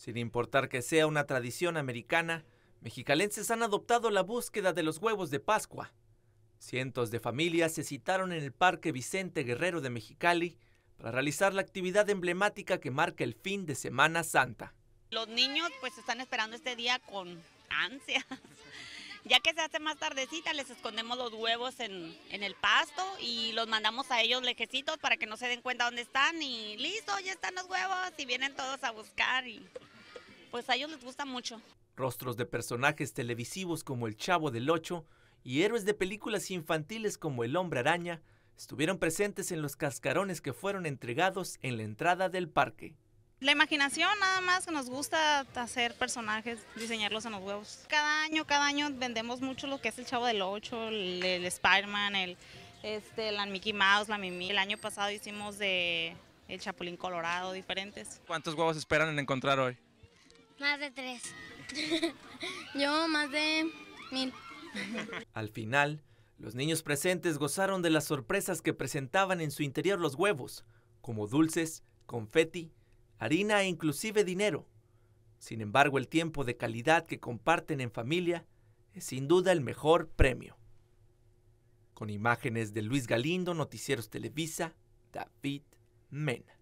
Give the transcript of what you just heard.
Sin importar que sea una tradición americana, mexicalenses han adoptado la búsqueda de los huevos de Pascua. Cientos de familias se citaron en el Parque Vicente Guerrero de Mexicali para realizar la actividad emblemática que marca el fin de Semana Santa. Los niños pues están esperando este día con ansias. Ya que se hace más tardecita, les escondemos los huevos en, en, el pasto y los mandamos a ellos lejecitos para que no se den cuenta dónde están y listo, ya están los huevos y vienen todos a buscar y pues a ellos les gusta mucho. Rostros de personajes televisivos como El Chavo del Ocho y héroes de películas infantiles como El Hombre Araña estuvieron presentes en los cascarones que fueron entregados en la entrada del parque. La imaginación nada más que nos gusta hacer personajes, diseñarlos en los huevos. Cada año, cada año vendemos mucho lo que es el Chavo del Ocho, el, Spider-Man, el, este, la Mickey Mouse, la Mimi. El año pasado hicimos de el Chapulín Colorado, diferentes. ¿Cuántos huevos esperan encontrar hoy? Más de tres. Yo más de mil. Al final, los niños presentes gozaron de las sorpresas que presentaban en su interior los huevos, como dulces, confeti, harina e inclusive dinero. Sin embargo, el tiempo de calidad que comparten en familia es sin duda el mejor premio. Con imágenes de Luis Galindo, Noticieros Televisa, David Mena.